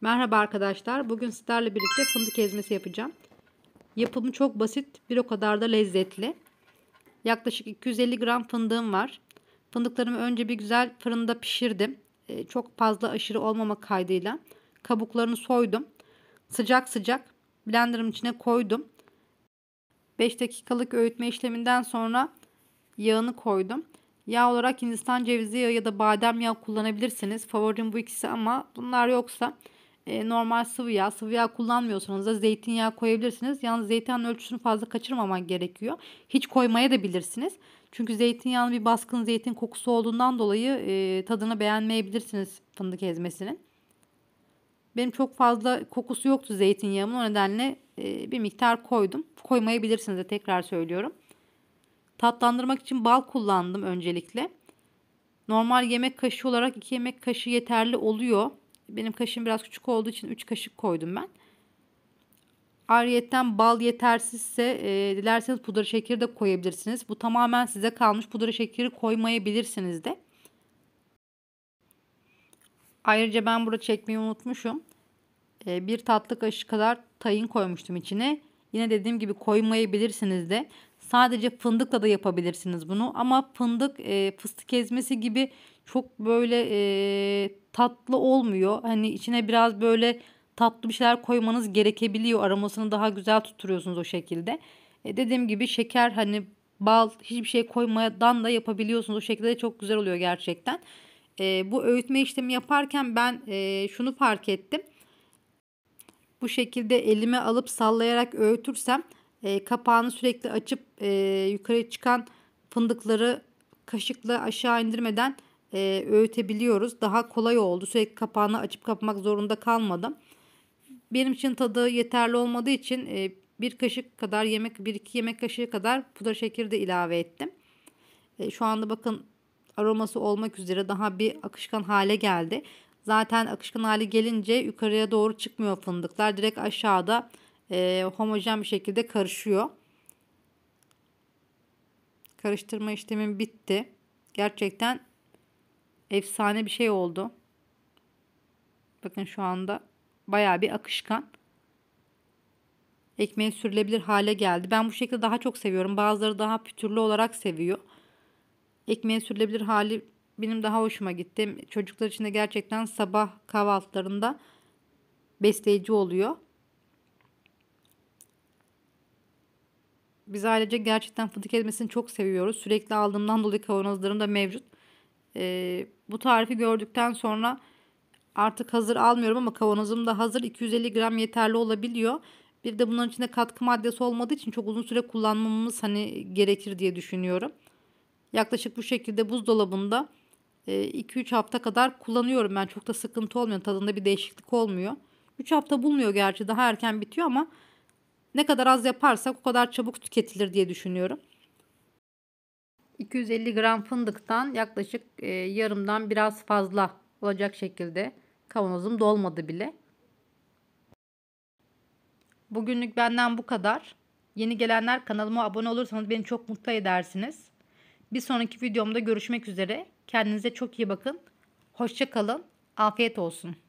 Merhaba arkadaşlar. Bugün sizlerle birlikte fındık ezmesi yapacağım. Yapımı çok basit, bir o kadar da lezzetli. Yaklaşık 250 gram fındığım var. Fındıklarımı önce bir güzel fırında pişirdim. Ee, çok fazla aşırı olmama kaydıyla. Kabuklarını soydum. Sıcak sıcak blenderım içine koydum. 5 dakikalık öğütme işleminden sonra yağını koydum. Yağ olarak Hindistan cevizi yağı ya da badem yağı kullanabilirsiniz. Favorim bu ikisi ama bunlar yoksa e, normal sıvı yağ, sıvı yağ kullanmıyorsanız da zeytinyağı koyabilirsiniz. Yalnız zeytinyağının ölçüsünü fazla kaçırmamak gerekiyor. Hiç koymaya da bilirsiniz. Çünkü zeytinyağının bir baskın zeytin kokusu olduğundan dolayı e, tadını beğenmeyebilirsiniz fındık ezmesinin. Benim çok fazla kokusu yoktu zeytinyağımın o nedenle e, bir miktar koydum. Koymayabilirsiniz de tekrar söylüyorum. Tatlandırmak için bal kullandım öncelikle. Normal yemek kaşığı olarak 2 yemek kaşığı yeterli oluyor. Benim kaşığım biraz küçük olduğu için 3 kaşık koydum ben. Ariyetten bal yetersizse e, dilerseniz pudra şekeri de koyabilirsiniz. Bu tamamen size kalmış. Pudra şekeri koymayabilirsiniz de. Ayrıca ben burada çekmeyi unutmuşum. E, bir tatlı kaşığı kadar tayin koymuştum içine. Yine dediğim gibi koymayabilirsiniz de. Sadece fındıkla da yapabilirsiniz bunu ama fındık e, fıstık ezmesi gibi çok böyle e, tatlı olmuyor. Hani içine biraz böyle tatlı bir şeyler koymanız gerekebiliyor. Aromasını daha güzel tutturuyorsunuz o şekilde. E, dediğim gibi şeker hani bal hiçbir şey koymadan da yapabiliyorsunuz. O şekilde de çok güzel oluyor gerçekten. E, bu öğütme işlemi yaparken ben e, şunu fark ettim. Bu şekilde elime alıp sallayarak öğütürsem e, kapağını sürekli açıp e, yukarı çıkan fındıkları kaşıkla aşağı indirmeden e, öğütebiliyoruz. Daha kolay oldu. Sürekli kapağını açıp kapmak zorunda kalmadım. Benim için tadı yeterli olmadığı için e, bir kaşık kadar yemek, bir iki yemek kaşığı kadar pudra şekeri de ilave ettim. E, şu anda bakın aroması olmak üzere daha bir akışkan hale geldi. Zaten akışkan hale gelince yukarıya doğru çıkmıyor fındıklar. Direkt aşağıda e, homojen bir şekilde karışıyor. Karıştırma işlemim bitti. Gerçekten efsane bir şey oldu. Bakın şu anda baya bir akışkan. Ekmeğe sürülebilir hale geldi. Ben bu şekilde daha çok seviyorum. Bazıları daha pütürlü olarak seviyor. Ekmeğe sürülebilir hali benim daha hoşuma gitti. Çocuklar için de gerçekten sabah kahvaltılarında besleyici oluyor. Biz ailece gerçekten fındık ezmesini çok seviyoruz. Sürekli aldığımdan dolayı kavanozlarım da mevcut. Ee, bu tarifi gördükten sonra artık hazır almıyorum ama kavanozum da hazır. 250 gram yeterli olabiliyor. Bir de bunların içinde katkı maddesi olmadığı için çok uzun süre kullanmamız hani gerekir diye düşünüyorum. Yaklaşık bu şekilde buzdolabında 2-3 e, hafta kadar kullanıyorum ben. Çok da sıkıntı olmuyor. Tadında bir değişiklik olmuyor. 3 hafta bulmuyor gerçi daha erken bitiyor ama ne kadar az yaparsak o kadar çabuk tüketilir diye düşünüyorum. 250 gram fındıktan yaklaşık e, yarımdan biraz fazla olacak şekilde kavanozum dolmadı bile. Bugünlük benden bu kadar. Yeni gelenler kanalıma abone olursanız beni çok mutlu edersiniz. Bir sonraki videomda görüşmek üzere. Kendinize çok iyi bakın. Hoşça kalın. Afiyet olsun.